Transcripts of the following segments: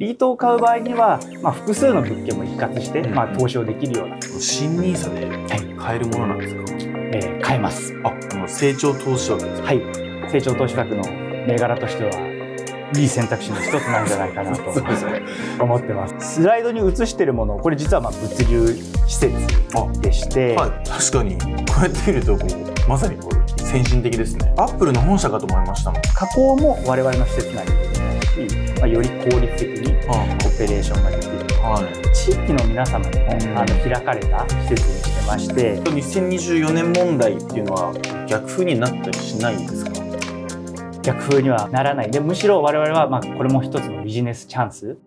リートを買う場合には、まあ、複数の物件も一括して、まあ、投資をできるような新ニーサで買えるものなんですか、はい、えー、買えますあこの成長投資枠ですはい成長投資枠の銘柄としてはいい選択肢の一つなんじゃないかなと 思ってますスライドに映してるものこれ実はまあ物流施設でして、はい、確かにこうやって見るとまさにこれ先進的ですねアップルの本社かと思いましたもん加工も我々の施設内でまあ、より効率的にオペレーションができる、はい、地域の皆様にも、あの開かれた施設にしてまして2024年問題っていうのは逆風になったりしないんですか逆風にはならないでむしろ我々はまあこれも一つのビジネスチャンス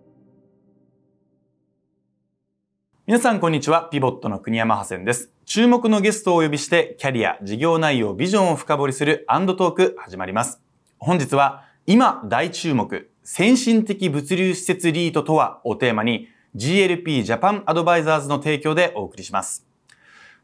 皆さんこんにちはピボットの国山派生です注目のゲストをお呼びしてキャリア事業内容ビジョンを深掘りするアンドトーク始まります本日は今大注目先進的物流施設リートとはをテーマに GLP ジャパンアドバイザーズの提供でお送りします。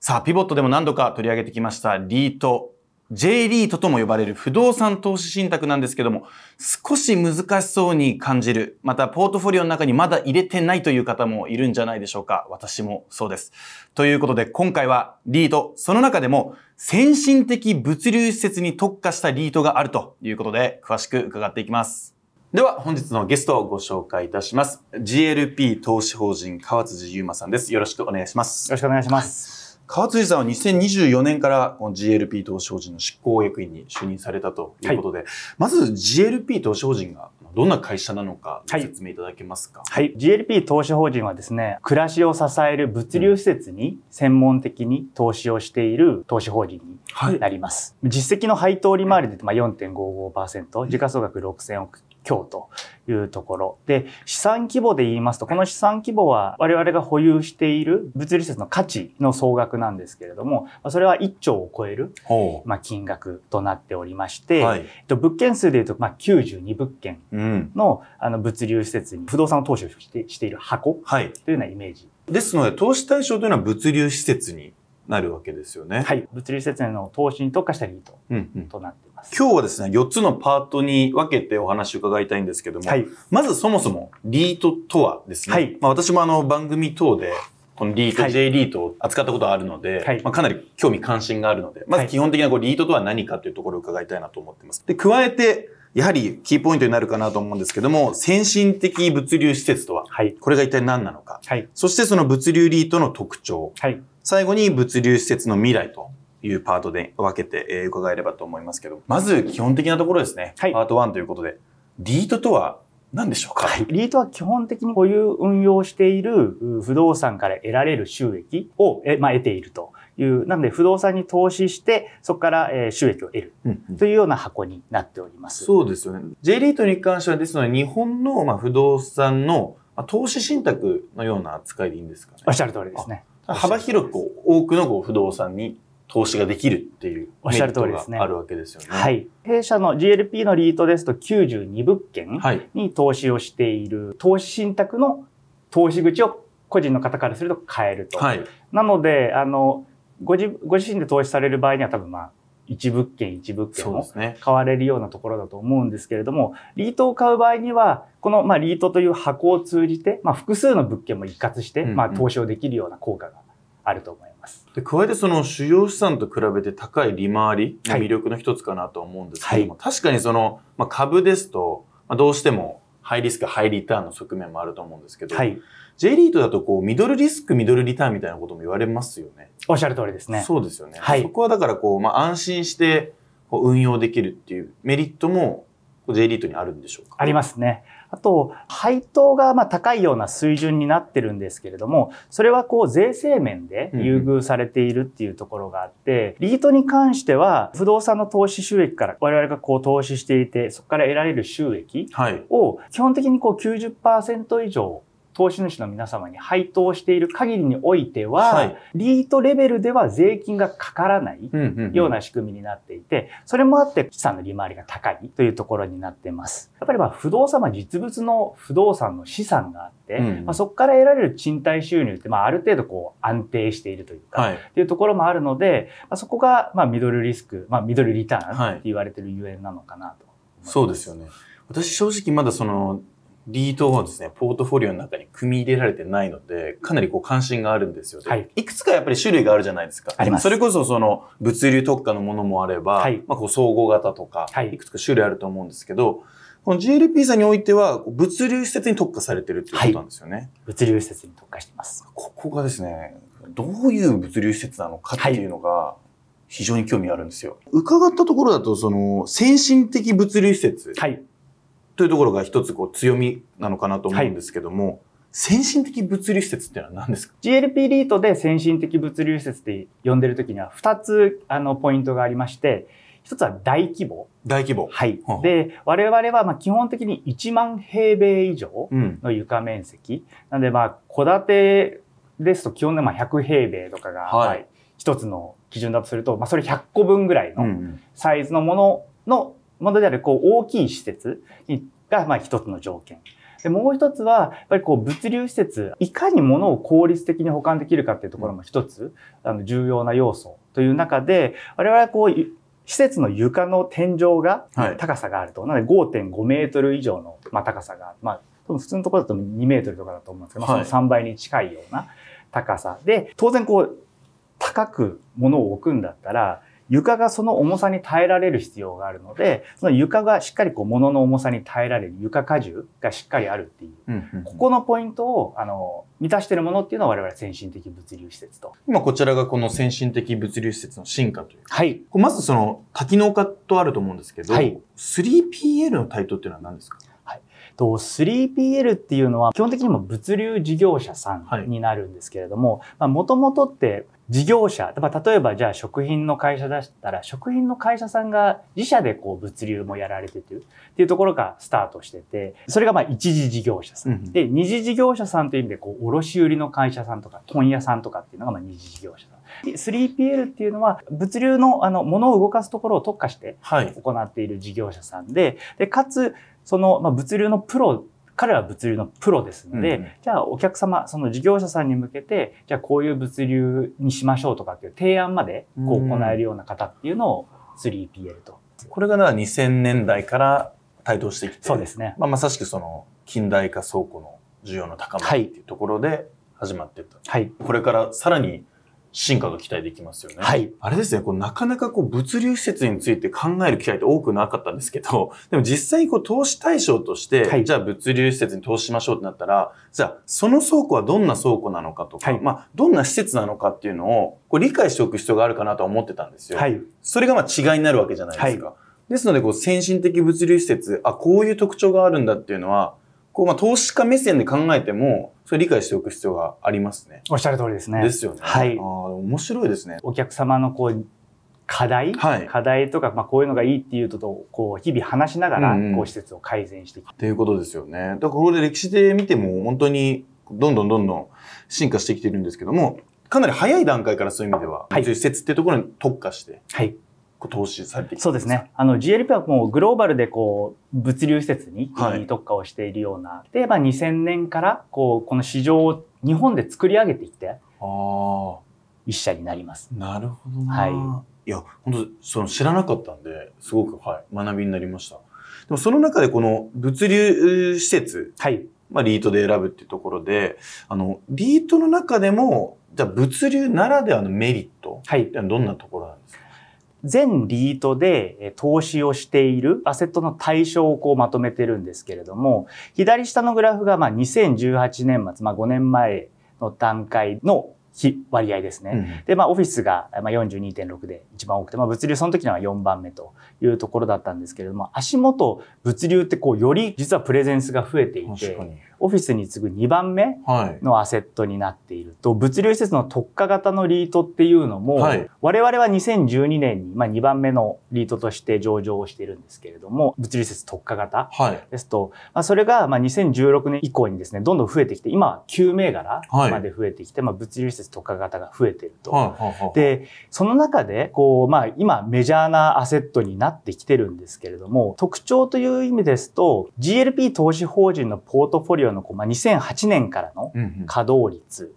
さあ、ピボットでも何度か取り上げてきましたリート。J リートとも呼ばれる不動産投資信託なんですけども、少し難しそうに感じる。また、ポートフォリオの中にまだ入れてないという方もいるんじゃないでしょうか。私もそうです。ということで、今回はリート、その中でも先進的物流施設に特化したリートがあるということで、詳しく伺っていきます。では本日のゲストをご紹介いたします。GLP 投資法人川辻優馬さんです。よろしくお願いします。よろしくお願いします。川辻さんは2024年からこの GLP 投資法人の執行役員に就任されたということで、はい、まず GLP 投資法人がどんな会社なのか説明いただけますか、はい、はい、GLP 投資法人はですね、暮らしを支える物流施設に専門的に投資をしている投資法人になります。はい、実績の配当利回りでまあ4.55%、時価総額6000億今日というところ。で、資産規模で言いますと、この資産規模は我々が保有している物理施設の価値の総額なんですけれども、それは1兆を超える、まあ、金額となっておりまして、はい、物件数でいうと、まあ、92物件の,、あの物流施設に不動産を投資をしてしている箱というようなイメージ。はい、ですので、投資対象というのは物流施設になるわけですよね。はい。物流施設への投資に特化したリートとなっ今日はですね、4つのパートに分けてお話を伺いたいんですけども、はい、まずそもそもリートとはですね、はい、まあ、私もあの番組等でこのリート、はい、J リートを扱ったことあるので、はい、まあ、かなり興味関心があるので、まず基本的なこうリートとは何かというところを伺いたいなと思ってます。で、加えて、やはりキーポイントになるかなと思うんですけども、先進的物流施設とは、はい、これが一体何なのか、はい、そしてその物流リートの特徴、はい、最後に物流施設の未来というパートで分けて、えー、伺えればと思いますけど、まず基本的なところですね。はい、パート1ということで、リートとは何でしょうか、はい、リートは基本的に保有運用している不動産から得られる収益を、えまあ、得ているという、なので不動産に投資して、そこから収益を得るというような箱になっております。うんうん、そうですよね。J リートに関してはですので、日本のまあ不動産の投資信託のような扱いでいいんですかねおっしゃる通りですね。幅広く多くの不動産に投資ができるっていうおっしゃる通りですね。あるわけですよね。はい。弊社の GLP のリートですと92物件に投資をしている、はい、投資信託の投資口を個人の方からすると変えると。はい、なので、あの、ご自ご自身で投資される場合には多分まあ、一物件一物件を買われるようなところだと思うんですけれども、ね、リートを買う場合には、この、まあ、リートという箱を通じて、まあ、複数の物件も一括して、まあ、投資をできるような効果があると思います。ますで加えてその主要資産と比べて高い利回り魅力の一つかなと思うんですけども、はい、確かにその、まあ、株ですと、まあ、どうしてもハイリスク、ハイリターンの側面もあると思うんですけど、はい、J リートだとこう、ミドルリスク、ミドルリターンみたいなことも言われますよね。おっしゃる通りですね。そうですよね。はい、そこはだからこう、まあ、安心してこう運用できるっていうメリットも J リートにあるんでしょうかありますね。あと、配当がま高いような水準になってるんですけれども、それはこう税制面で優遇されているっていうところがあって、リートに関しては不動産の投資収益から我々がこう投資していて、そこから得られる収益を基本的にこう90%以上投資主の皆様に配当している限りにおいては、はい、リートレベルでは税金がかからないような仕組みになっていて、それもあって資産の利回りが高いというところになっています。やっぱりまあ不動産は実物の不動産の資産があって、うんうん、まあ、そこから得られる賃貸収入ってまあある程度こう安定しているというか、はい、っていうところもあるので、まあ、そこがまあミドルリスク、まあ、ミドルリターンって言われてるゆえんなのかなと、い、そうですよね。私正直まだそのリートはですね、ポートフォリオの中に組み入れられてないので、かなりこう関心があるんですよ、はい。いくつかやっぱり種類があるじゃないですか。あります。それこそその物流特化のものもあれば、はい、まあこう総合型とか、はい、いくつか種類あると思うんですけど、この GLP さんにおいては、物流施設に特化されてるっていうことなんですよね、はい。物流施設に特化してます。ここがですね、どういう物流施設なのかっていうのが、非常に興味あるんですよ。伺ったところだと、その、先進的物流施設。はい。というところが一つこう強みなのかなと思うんですけども、はい先進的物流施設っていうのは何ですか ?GLP リートで先進的物流施設って呼んでる時には2つあのポイントがありまして、一つは大規模。大規模。はい。ははで、我々はま基本的に1万平米以上の床面積。うん、なので、まあ、戸建てですと基本でま100平米とかが、はい、一つの基準だとすると、まあ、それ100個分ぐらいのサイズのものの、ものであるこう大きい施設がまあ一つの条件。で、もう一つは、やっぱりこう物流施設、いかにものを効率的に保管できるかっていうところも一つ、あの、重要な要素という中で、我々はこう、施設の床の天井が高さがあると。はい、なので5.5メートル以上の、まあ、高さがまあ、普通のところだと2メートルとかだと思うんですけど、まあ、その3倍に近いような高さで、当然こう、高く物を置くんだったら、床がその重さに耐えられる必要があるので、その床がしっかりこう物の重さに耐えられる床荷重がしっかりあるっていう、うんうんうん、ここのポイントをあの満たしているものっていうのは我々先進的物流施設と。今こちらがこの先進的物流施設の進化という。はい。まずその多機能化とあると思うんですけど、はい、3PL の台頭っていうのは何ですかと 3PL っていうのは基本的にも物流事業者さんになるんですけれども、もともとって事業者、例えばじゃあ食品の会社だったら、食品の会社さんが自社でこう物流もやられててるっていうところがスタートしてて、それがまあ一次事業者さん。うん、で、二次事業者さんという意味で、こう、卸売の会社さんとか、問屋さんとかっていうのがまあ二次事業者さん。3PL っていうのは物流のあの物を動かすところを特化して行っている事業者さんで、はい、でかつその、まあ、物流のプロ彼は物流のプロですので、うん、じゃあお客様、その事業者さんに向けて、じゃあこういう物流にしましょうとかっていう提案までこう行えるような方っていうのを 3PL と。これがな2000年代から台頭してきて、そうですね。まあ、まさしくその近代化倉庫の需要の高まりっていうところで始まってた。はい。これからさらに進化が期待できますよね。はい。あれですね、こうなかなかこう物流施設について考える機会って多くなかったんですけど、でも実際こう投資対象として、はい、じゃあ物流施設に投資しましょうってなったら、じゃあその倉庫はどんな倉庫なのかとか、はい、まあどんな施設なのかっていうのをこう理解しておく必要があるかなと思ってたんですよ。はい。それがまあ違いになるわけじゃないですか。はい、ですのでこう先進的物流施設、あ、こういう特徴があるんだっていうのは、こう、まあ、投資家目線で考えても、それ理解しておく必要がありますね。おっしゃる通りですね。ですよね。はい。ああ、面白いですね。お客様のこう、課題、はい、課題とか、まあ、こういうのがいいっていうとと、こう、日々話しながら、こう、施設を改善していく。っていうことですよね。だから、これで歴史で見ても、本当に、どんどんどんどん進化してきてるんですけども、かなり早い段階からそういう意味では、はい、そういう施設っていうところに特化して、はい、投資されてそうですね。あの GLP はもうグローバルでこう物流施設に特化をしているような、はい、で、まあ、2000年からこうこの市場を日本で作り上げていって一社になります。なるほどはい、いや本当その知らなかったんですごく、はい、学びになりました。でもその中でこの物流施設、はい、まあ、リートで選ぶっていうところであのリートの中でもじゃあ物流ならではのメリット、はい、どんなところなんですか全リートで投資をしているアセットの対象をこうまとめてるんですけれども、左下のグラフがまあ2018年末、まあ5年前の段階の比割合ですね。うん、で、まあ、オフィスが42.6で一番多くて、まあ、物流その時には4番目というところだったんですけれども、足元、物流ってこう、より実はプレゼンスが増えていて、オフィスに次ぐ2番目のアセットになっていると、はい、物流施設の特化型のリートっていうのも、はい、我々は2012年に、まあ、2番目のリートとして上場をしているんですけれども、物流施設特化型ですと、はい、まあ、それがまあ2016年以降にですね、どんどん増えてきて、今は9銘柄まで増えてきて、まあ、物流施設特化型が増えていると。で、その中で、こう、まあ、今メジャーなアセットになってきてるんですけれども、特徴という意味ですと、GLP 投資法人のポートフォリオのこう、まあ、2008年からの稼働率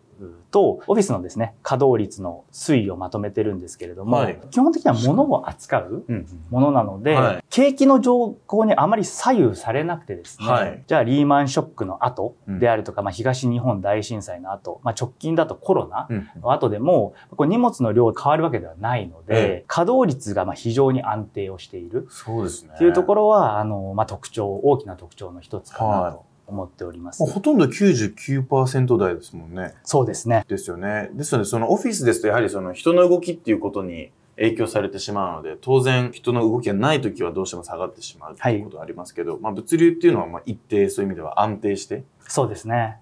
と、オフィスのですね、稼働率の推移をまとめてるんですけれども、はい、基本的には物を扱うものなので、うんうんはい、景気の状況にあまり左右されなくてですね、はい、じゃあリーマンショックの後であるとか、うん、まあ、東日本大震災の後、まあ、直近だとコロナの後でも、こ荷物の量が変わるわけではないので、稼働率がまあ非常に安定をしている。そうですね。っていうところは、あの、まあ、特徴、大きな特徴の一つかなと。思っております。ほとんど99%台ですもんね。そうですね。ですよね。ですので、そのオフィスですと、やはりその人の動きっていうことに影響されてしまうので、当然人の動きがない時はどうしても下がってしまうということはありますけど、はい、まあ物流っていうのはまあ一定そういう意味では安定して。そうですね。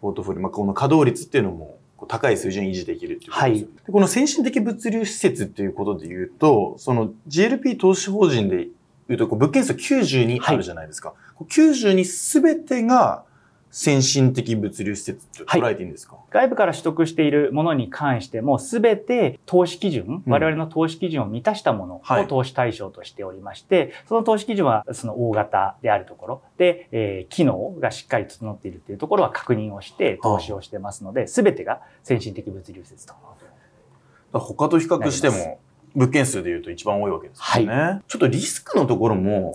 ポートフォリオ、まあこの稼働率っていうのも高い水準維持できるっていうことですね、ね、はい、この先進的物流施設っていうことで言うと、その GLP 投資法人でいうと、物件数92あるじゃないですか。はい、92すべてが先進的物流施設と捉えていいんですか、はい、外部から取得しているものに関しても、すべて投資基準、うん、我々の投資基準を満たしたものを投資対象としておりまして、はい、その投資基準はその大型であるところで、えー、機能がしっかり整っているというところは確認をして投資をしてますので、すべてが先進的物流施設と。他と比較しても物件数でいうと一番多いわけですよね、はい、ちょっとリスクのところも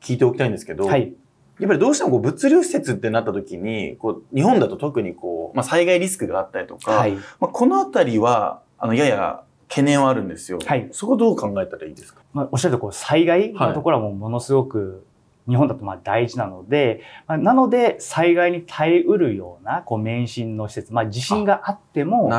聞いておきたいんですけど、はい、やっぱりどうしてもこう物流施設ってなった時にこう日本だと特にこう、まあ、災害リスクがあったりとか、はい、まあ、この辺りはあのやや懸念はあるんですよ、そこどう考えたらいいですか、まあ、おっしゃるとこ災害のところはもうものすごく日本だとまあ大事なので、まあ、なので災害に耐えうるようなこう免震の施設、まあ、地震があっても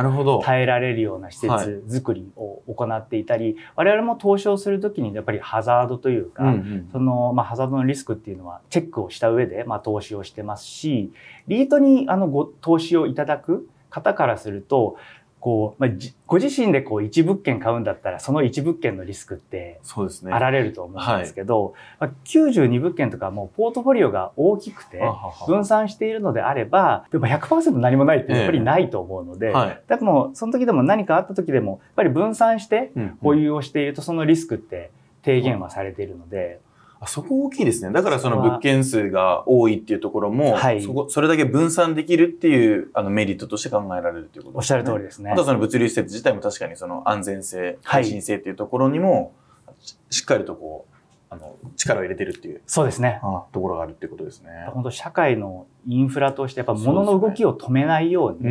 耐えられるような施設作りを行っていたり、はい、我々も投資をするときにやっぱりハザードというか、うんうん、そのまあ、ハザードのリスクっていうのはチェックをした上でまあ投資をしてますしリートにあのご投資をいただく方からするとこう、まあ、ご自身でこう一物件買うんだったら、その一物件のリスクって、そうですね。あられると思うんですけど、はい、まあ、92物件とかもうポートフォリオが大きくて、分散しているのであれば、でも100%何もないってやっぱりないと思うので、えーはい、だからもうその時でも何かあった時でも、やっぱり分散して保有をしていると、そのリスクって低減はされているので、うんうんあそこ大きいですね。だからその物件数が多いっていうところも、そこそれだけ分散できるっていうあのメリットとして考えられるということですね。おっしゃる通りですね。あとその物流施設自体も確かにその安全性、耐震性っていうところにも、はい、しっかりとこう、あの力を入れてるっていうそうですねところがあるってことですね。本当社会のインフラとしてやっぱ物の動きを止めないようにっ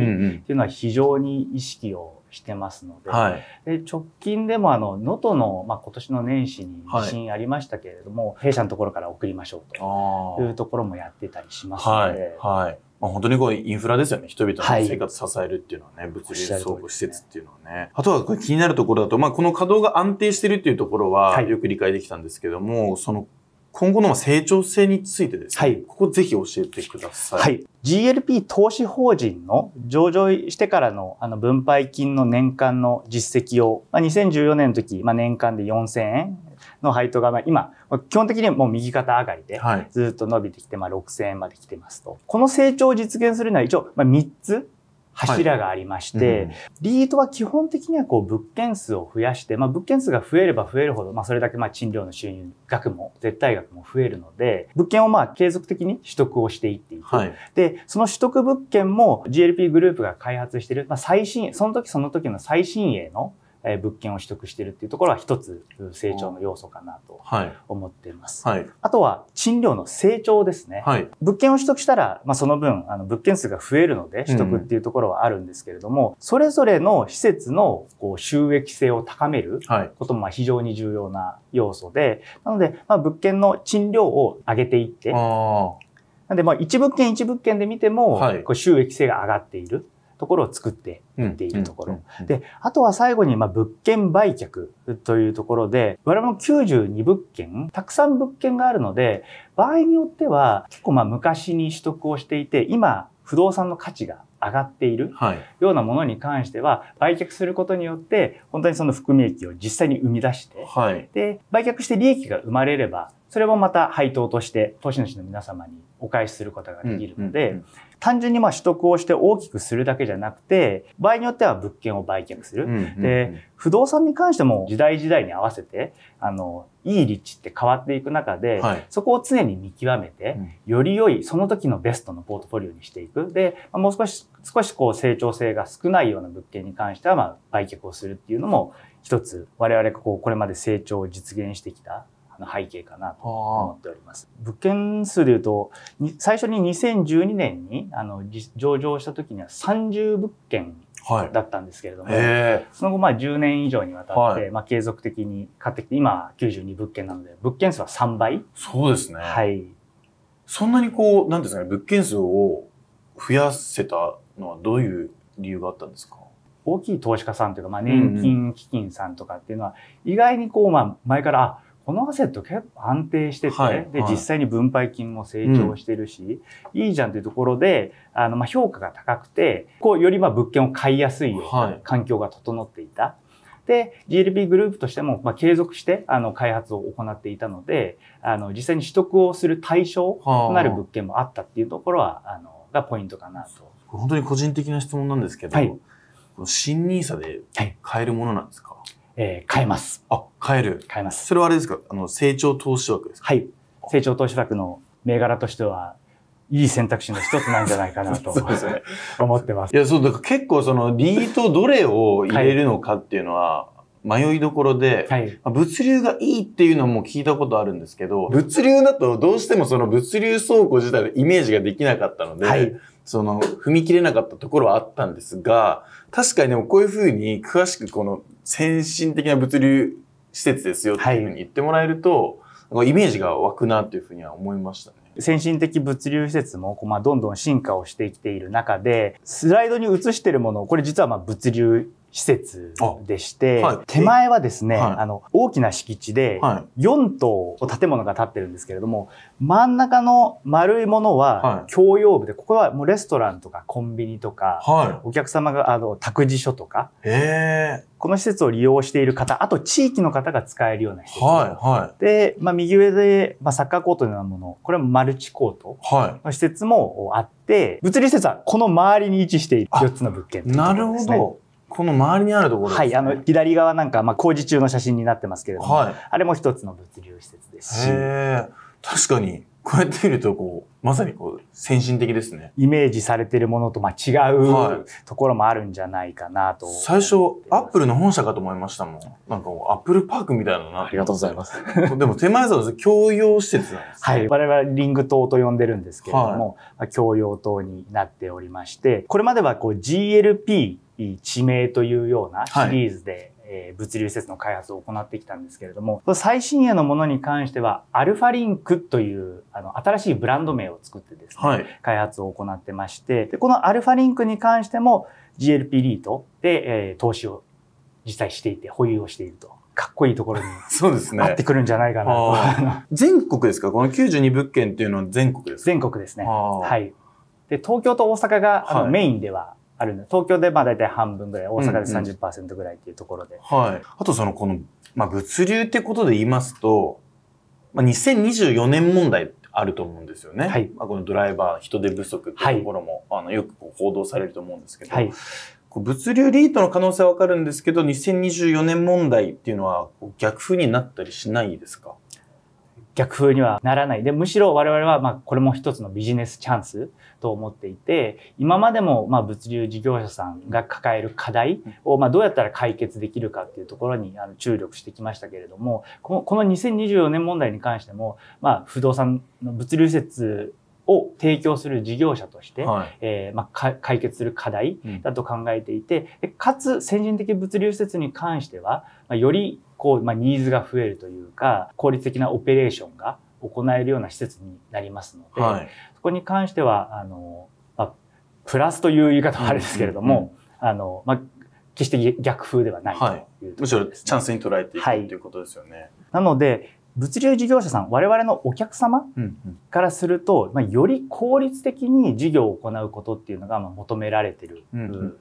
ていうのは非常に意識をしてますのではい、で直近でもあの能登の、まあ、今年の年始に地震ありましたけれども、はい、弊社のところから送りましょうというところもやってたりしますので。はい、はいまあ、本当にこうインフラですよね人々の生活支えるっていうのはね、物流倉庫施設っていうのはね、ね、あとはこれ気になるところだと、まあ、この稼働が安定してるっていうところはよく理解できたんですけども、その今後の成長性についてですね、はい、ここぜひ教えてください。はい。GLP 投資法人の上場してからのあの分配金の年間の実績を、まあ、2014年の時、まあ、年間で4000円の配当が、まあ、今、基本的にもう右肩上がりで、ずっと伸びてきて、まあ、6000円まで来てますと。この成長を実現するのは一応、まあ、3つ柱がありまして、はいうん、リートは基本的にはこう物件数を増やして、まあ、物件数が増えれば増えるほど、まあ、それだけまあ賃料の収入額も絶対額も増えるので、物件をまあ継続的に取得をしていっていく。はい、で、その取得物件も GLP グループが開発している、まあ、最新、その時その時の最新鋭のえ物件を取得しているっていうところは一つ成長の要素かなと思っています。はい、あとは賃料の成長ですね。はい、物件を取得したら、まあ、その分あの物件数が増えるので取得っていうところはあるんですけれども、うん、それぞれの施設のこう収益性を高めることもまあ非常に重要な要素で、なので、ま物件の賃料を上げていって、なんで、まあ、1物件1物件で見ても、こう収益性が上がっている。ところを作っていっているところ。で、あとは最後に、ま物件売却というところで、我々も92物件、たくさん物件があるので、場合によっては、結構まあ昔に取得をしていて、今、不動産の価値が上がっているようなものに関しては、売却することによって、本当にその含み益を実際に生み出して、はい、で、売却して利益が生まれれば、それもまた配当として投資主の皆様にお返しすることができるので、単純にまあ取得をして大きくするだけじゃなくて、場合によっては物件を売却する。で、不動産に関しても時代時代に合わせて、あの、いい立地って変わっていく中で、はい、そこを常に見極めて、より良い、その時のベストのポートフォリオにしていく。で、もう少し、少しこう成長性が少ないような物件に関しては、まあ、売却をするっていうのも、一つ、我々こう、これまで成長を実現してきた背景かなと思っております。物件数でいうと最初に2012年にあの上場した時には30物件だったんですけれども、はい、その後まあ10年以上にわたって、はい、まあ、継続的に買ってきて今92物件なので物件数は3倍そうですね、はい、そんなにこうなんですかね物件数を増やせたのはどういう理由があったんですか大きい投資家さんというか、まあ、年金基金さんとかっていうのは、意外にこう、まあ、前から、このアセット結構安定してて、はい、で、はい、実際に分配金も成長してるし、うん、いいじゃんというところで、あの、まあ、評価が高くて、こう、よりまあ物件を買いやすいような環境が整っていた。はい、で、GLP グループとしても、まあ、継続して、あの、開発を行っていたので、あの、実際に取得をする対象となる物件もあったっていうところは、あの、がポイントかなと。本当に個人的な質問なんですけど、はい、この新ニーサで買えるものなんですか、えー、変えます。あ、変える。変えます。それはあれですかあの、成長投資枠ですかはい。成長投資枠の銘柄としては、いい選択肢の一つなんじゃないかなと ね、思ってます。いや、そう、だから結構その、リートどれを入れるのかっていうのは、迷いどころで、はい、物流がいいっていうのも聞いたことあるんですけど、物流だとどうしてもその物流倉庫自体のイメージができなかったので、はい、その踏み切れなかったところはあったんですが、確かにでもこういうふうに詳しくこの先進的な物流施設ですよっていうふうに言ってもらえると、はい、イメージが湧くなっていうふうには思いましたね。先進的物流施設もこうまあどんどん進化をしてきている中で、スライドに映しているもの、これ実はまあ物流施設でして、はい、手前はですね、はい、あの大きな敷地で4棟建物が建ってるんですけれども真ん中の丸いものは共用部でここはもうレストランとかコンビニとか、はい、お客様があの託児所とかこの施設を利用している方あと地域の方が使えるような施設、はいで、まあ、右上で、まあ、サッカーコートのようなものこれもマルチコートの施設もあって、物理施設はこの周りに位置している4つの物件、ね、なるほどこの周りにあるところ、ね、はい、あの左側なんかまあ工事中の写真になってますけれども、はい、あれも一つの物流施設ですし。確かにこうやって見るとこうまさにこう先進的ですね。イメージされてるものとまあ違う、はい、ところもあるんじゃないかなと。最初アップルの本社かと思いましたもん。なんかアップルパークみたいなな。ありがとうございます。でも手前さん共用施設なんです、ね、はい、我々リング島と呼んでるんですけれども、はい、共用島になっておりまして、これまではこう GLP 地名というようなシリーズで、はい、えー、物流施設の開発を行ってきたんですけれども、最新鋭のものに関しては、アルファリンクというあの新しいブランド名を作ってですね、はい、開発を行ってましてで、このアルファリンクに関しても GLP リートで、えー、投資を実際していて、保有をしていると。かっこいいところに そうですね。ってくるんじゃないかなと。全国ですかこの92物件っていうのは全国ですか全国ですね。はい。で、東京と大阪が、あのメインではあるん東京でまあ大体半分ぐらい、大阪で30%ぐらいっていうところで。うんうん、はい。あとその、この、まあ物流ってことで言いますと、まあ、2024年問題あると思うんですよね。はい。まあ、このドライバー、人手不足っていうところも、はい、あの、よく報道されると思うんですけど、はい、物流リートの可能性はわかるんですけど、2024年問題っていうのは逆風になったりしないですか逆風にはならない。で、むしろ我々は、まあ、これも一つのビジネスチャンスと思っていて、今までも、まあ、物流事業者さんが抱える課題を、まあ、どうやったら解決できるかっていうところに、あの、注力してきましたけれども、この、この2024年問題に関しても、まあ、不動産の物流施設を提供する事業者として、はい、えー、まあ、解決する課題だと考えていて、うん、かつ先人的物流施設に関しては、まあ、よりこう、まあ、ニーズが増えるというか効率的なオペレーションが行えるような施設になりますので、はい、そこに関してはあの、まあ、プラスという言い方はあれですけれども、うんうんあのまあ、決して逆風ではないという、ねはい、むしろチャンスに捉えていく、はい、ということですよね。なので物流事業者さん我々のお客様からすると、まあ、より効率的に事業を行うことっていうのがまあ求められてる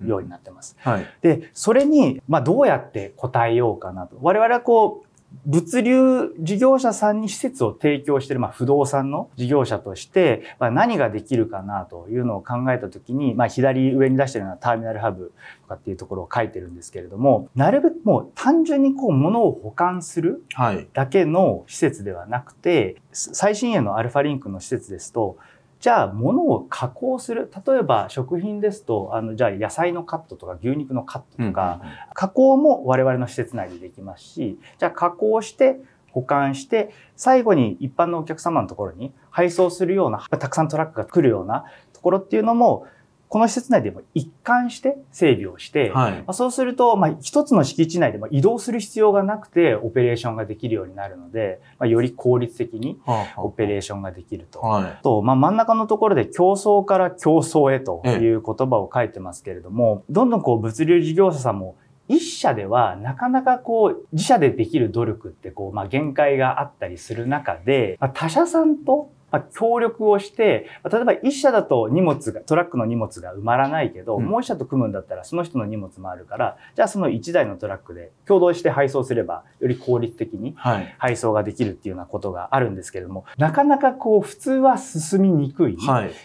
ようになってます。でそれにまあどうやって答えようかなと我々はこう物流事業者さんに施設を提供している、まあ、不動産の事業者として、まあ、何ができるかなというのを考えたときに、まあ、左上に出してるのはターミナルハブとかっていうところを書いてるんですけれども、なるべくもう単純にこう物を保管するだけの施設ではなくて、はい、最新鋭のアルファリンクの施設ですと、じゃあ物を加工する例えば食品ですとあのじゃあ野菜のカットとか牛肉のカットとか、うん、加工も我々の施設内でできますしじゃあ加工して保管して最後に一般のお客様のところに配送するようなたくさんトラックが来るようなところっていうのもこの施設内でも一貫して整備をして、はい、そうすると、まあ、一つの敷地内でも移動する必要がなくてオペレーションができるようになるので、まあ、より効率的にオペレーションができると。はい、と、まあ、真ん中のところで競争から競争へという言葉を書いてますけれども、どんどんこう物流事業者さんも一社ではなかなかこう自社でできる努力ってこう、まあ、限界があったりする中で、ま他社さんとまあ、協力をして、例えば一社だと荷物が、トラックの荷物が埋まらないけど、うん、もう一社と組むんだったらその人の荷物もあるから、じゃあその一台のトラックで共同して配送すれば、より効率的に配送ができるっていうようなことがあるんですけれども、はい、なかなかこう普通は進みにくい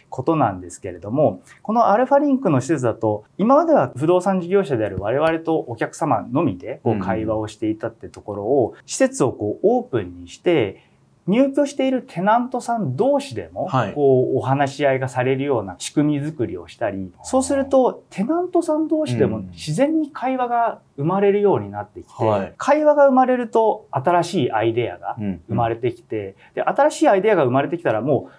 ことなんですけれども、はい、このアルファリンクの施設だと、今までは不動産事業者である我々とお客様のみでこう会話をしていたってところを、うん、施設をこうオープンにして、入居しているテナントさん同士でも、こう、お話し合いがされるような仕組み作りをしたり、そうすると、テナントさん同士でも自然に会話が生まれるようになってきて、会話が生まれると、新しいアイデアが生まれてきて、で、新しいアイデアが生まれてきたら、もう、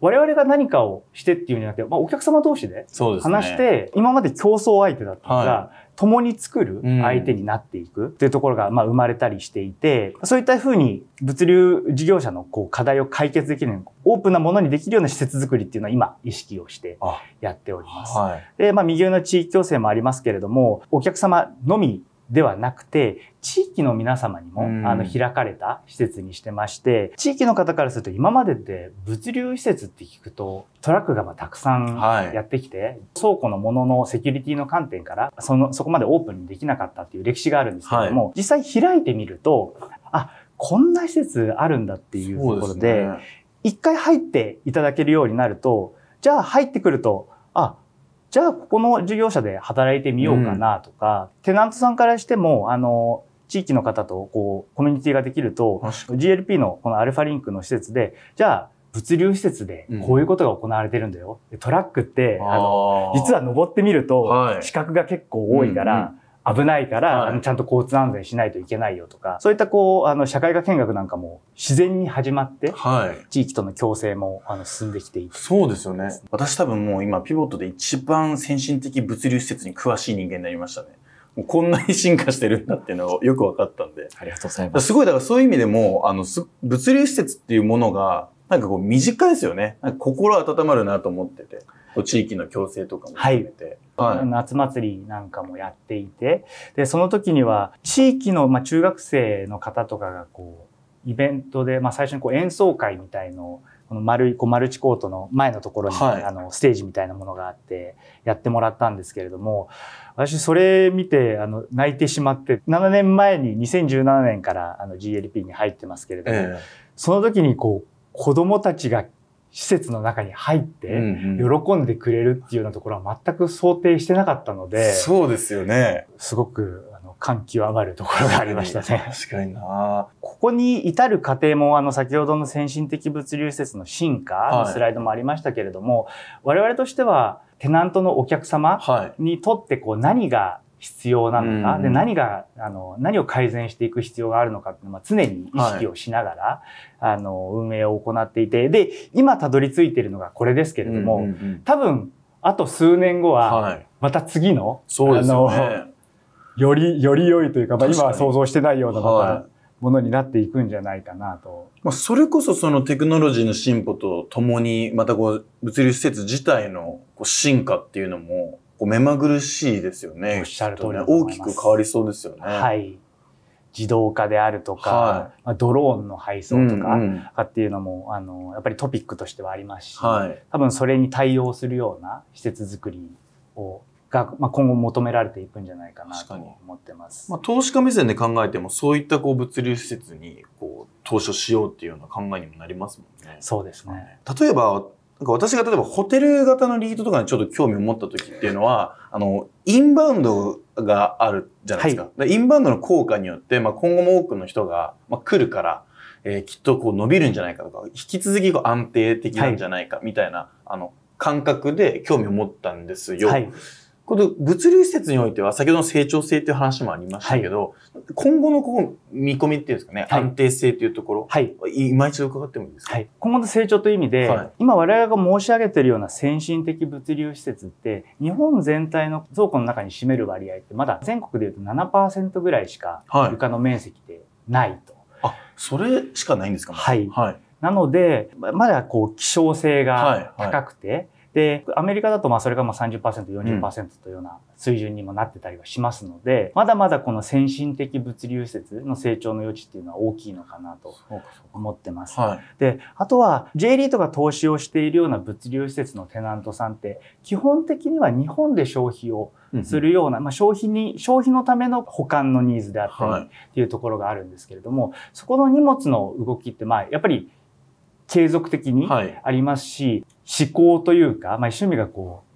我々が何かをしてっていうんじゃなくて、まあ、お客様同士で話して、今まで競争相手だったから、共に作る相手になっていくっていうところが、まあ、生まれたりしていて、そういったふうに物流事業者のこう課題を解決できるオープンなものにできるような施設づくりっていうのは今、意識をしてやっております。はい、で、まあ、右上の地域共生もありますけれども、お客様のみではなくて、地域の皆様にも、あの開かれた施設にしてまして、地域の方からすると今までって物流施設って聞くと、トラックがまたくさんやってきて、はい、倉庫のもののセキュリティの観点から、その、そこまでオープンにできなかったっていう歴史があるんですけども、はい、実際開いてみると、あ、こんな施設あるんだっていうところで、一、ね、回入っていただけるようになると、じゃあ入ってくると、あ、じゃあここの事業者で働いてみようかなとか、うん、テナントさんからしても、あの、地域の方とこうコミュニティができると、GLP のこのアルファリンクの施設で、じゃあ物流施設でこういうことが行われてるんだよ。うん、トラックって、あの、実は登ってみると、資格が結構多いから、うんうん危ないから、はい、あのちゃんと交通安全しないといけないよとか、そういったこう、あの、社会科見学なんかも自然に始まって、はい、地域との共生もあの進んできていて。そうですよね。私多分もう今、ピボットで一番先進的物流施設に詳しい人間になりましたね。こんなに進化してるんだっていうのをよく分かったんで。ありがとうございます。すごい、だからそういう意味でも、あの、物流施設っていうものが、なんかこう短いですよね。なんか心温まるなと思ってて。地域の共生とかも含めて、はい、夏祭りなんかもやっていてでその時には地域の、まあ、中学生の方とかがこうイベントで、まあ、最初にこう演奏会みたいのをこの丸いこうマルチコートの前のところに、はい、あのステージみたいなものがあってやってもらったんですけれども私それ見てあの泣いてしまって7年前に2017年からあの GLP に入ってますけれども、えー、その時にこう子どもたちが施設の中に入って喜んでくれるっていうようなところは全く想定してなかったので、そうですよね。すごくあの感極まるところがありましたね。確かにな。ここに至る過程もあの先ほどの先進的物流施設の進化のスライドもありましたけれども、はい、我々としてはテナントのお客様にとってこう何が必要なのか、うん、で何があの何を改善していく必要があるのかっていうの常に意識をしながら、はい、あの運営を行っていてで今たどり着いてるのがこれですけれども、うんうんうん、多分あと数年後はまた次のはい、そうですよ、ね、よりより良いというかまあ、今は想像してないようなはいものになっていくんじゃないかなと。まあ、それこそそのテクノロジーの進歩とともに、またこう、物流施設自体のこう進化っていうのも、こう目まぐるしいですよね。おっしゃる通り、ね、大きく変わりそうですよね。はい。自動化であるとか、はい、まあ、ドローンの配送とか、かっていうのも、あのやっぱりトピックとしてはありますし、はい、多分それに対応するような施設づくりをが、まあ、今後求められていくんじゃないかなと思ってます。まあ、投資家目線で考えてもそういったこう物流施設にこう投資をしようっていうような考えにもなりますもんね。そうですね。例えばなんか私が例えばホテル型のリートとかにちょっと興味を持った時っていうのは、あの、インバウンドがあるじゃないですか。はい、インバウンドの効果によって、まあ、今後も多くの人が、まあ、来るから、えー、きっとこう伸びるんじゃないかとか、引き続きこう安定的なんじゃないかみたいな、はい、あの、感覚で興味を持ったんですよ。はいこの物流施設においては、先ほどの成長性という話もありましたけど、はい、今後のここ見込みっていうんですかね、はい、安定性というところ、はい、今一度伺ってもいいですか、はい、今後の成長という意味で、はい、今我々が申し上げているような先進的物流施設って、日本全体の倉庫の中に占める割合って、まだ全国でいうと7%ぐらいしか床の面積でないと。あ、それしかないんですかはい。はいなので、まだこう希少性が高くて、はいはい、で、アメリカだとまあそれがまあ30%、40%というような水準にもなってたりはしますので、まだまだこの先進的物流施設の成長の余地っていうのは大きいのかなと思ってます。はい、で、あとは J リートが投資をしているような物流施設のテナントさんって、基本的には日本で消費をするような、まあ、消費に、消費のための保管のニーズであったりっていうところがあるんですけれども、はい、そこの荷物の動きって、まあ、やっぱり継続的にありますし、はい、思考というか、まあ、趣味がこう、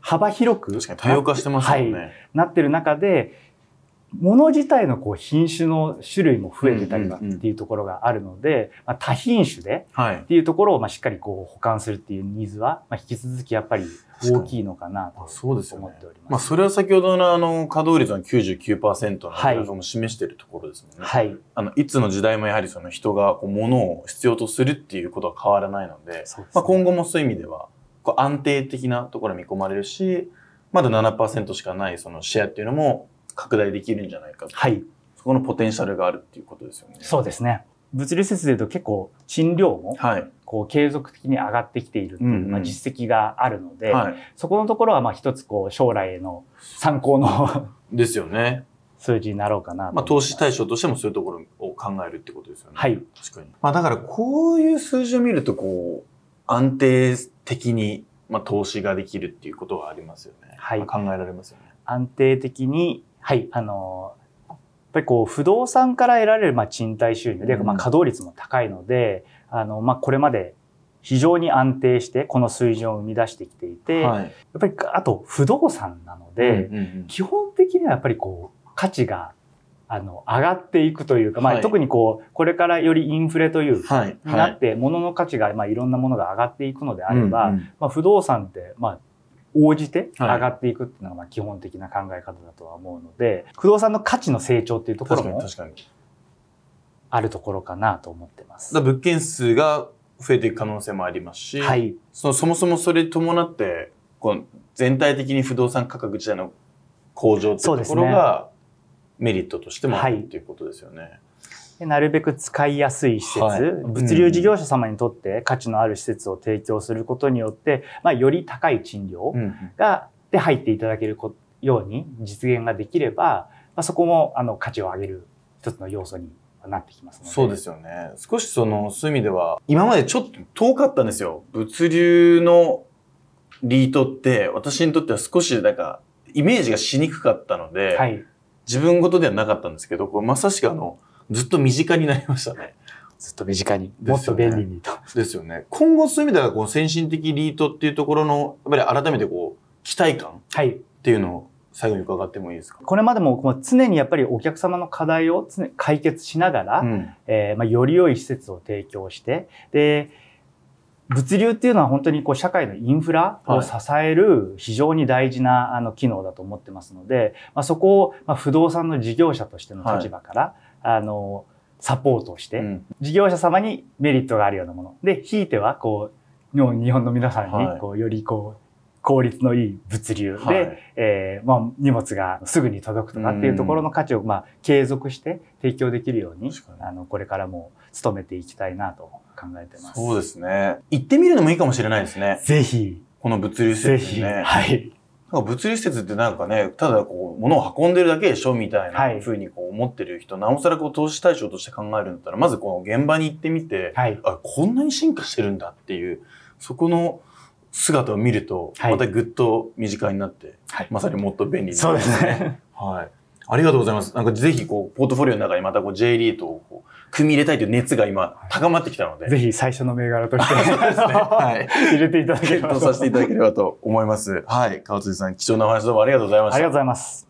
幅広く。確かに多様化してますよね、はい。なってる中で、物自体のこう品種の種類も増えてたりだっていうところがあるので、まあ、多品種でっていうところをまあしっかりこう保管するっていうニーズは、まあ、引き続きやっぱり大きいのかなと思っております。すね、まあ、それは先ほどのあの稼働率の99%のグラも示しているところですもんね。はい、あのいつの時代もやはりその人がこう物を必要とするっていうことは変わらないので、でね、まあ、今後もそういう意味ではこう安定的なところ見込まれるしまだ7%しかないそのシェアっていうのも拡大できるんじゃないかはい、そこのポテンシャルがあるっていうことですよね。そうですね物理説でいうと結構賃料もこう継続的に上がってきているっていまあ実績があるので、はい、そこのところはまあ一つこう将来への参考の ですよね数字になろうかなまあ、投資対象としてもそういうところを考えるってことですよね。はい。確かに。まあ、だからこういう数字を見ると、こう、安定的に、まあ、投資ができるっていうことはありますよね。はい。まあ、考えられますよね。安定的にはい、あの、やっぱりこう、不動産から得られる、まあ、賃貸収入で、まあ、稼働率も高いので、あの、まあ、これまで非常に安定してこの水準を生み出してきていて、はい、やっぱりあと不動産なので、うんうんうん、基本的にはやっぱりこう価値があの上がっていくというか、はい、まあ、特にこうこれからよりインフレというはい、になって物の価値が、まあ、いろんなものが上がっていくのであれば、うんうん、まあ、不動産って、まあ、応じて上がっていくっていうのがまあ基本的な考え方だとは思うので、はい、不動産の価値の成長っていうところもあるところかなと思ってます。物件数が増えていく可能性もありますし、はい、そのそもそもそれ伴ってこう全体的に不動産価格自体の向上っていうところが、ね、メリットとしてもあるっていうことですよね。はいでなるべく使いやすい施設、はいうん、物流事業者様にとって価値のある施設を提供することによって、まあ、より高い賃料が、うん、で入っていただけるように実現ができれば、まあ、そこもあの価値を上げる一つの要素になってきますね。そうですよね。少しその、隅ういう意味では、今までちょっと遠かったんですよ。物流のリートって、私にとっては少しなんか、イメージがしにくかったので、はい、自分事ではなかったんですけど、これまさしくあの、ずっと身近になりましたね。ずっと身近に、もっと便利にと。ですよね。今後そういう意味ではこう先進的リートっていうところの、やっぱり改めてこう、期待感っていうのを最後に伺ってもいいですか、はい、これまでも常にやっぱりお客様の課題を常解決しながら、うん、えー、まあ、より良い施設を提供して、で、物流っていうのは本当にこう社会のインフラを支える非常に大事なあの機能だと思ってますので、まあ、そこをまあ不動産の事業者としての立場から、あの、サポートをして、うん、事業者様にメリットがあるようなもの。で、ひいては、こう、日本の皆さんに、こう、よりこう、効率のいい物流で、はい、えー、まあ、荷物がすぐに届くとかっていうところの価値を、まあ、継続して提供できるようにあのこれからも努めていきたいなと考えてますそうですね行ってみるのもいいかもしれないですねぜひこの物流施設ねはい物理施設ってなんかね、ただこう、物を運んでるだけでしょみたいなふうにこう思ってる人、はい、なおさらこう投資対象として考えるんだったら、まずこの現場に行ってみて、はい、あ、こんなに進化してるんだっていう、そこの姿を見ると、またぐっと身近になって、はい、まさにもっと便利になりますそうですね。はい。ありがとうございます。なんかぜひこう、ポートフォリオの中にまたこう J リートをこう、組み入れたいという熱が今高まってきたので。ぜひ最初の銘柄として ね、はい、入れていただければと。検討させていただければと思います。はい。川辻さん、貴重なお話どうもありがとうございました。ありがとうございます。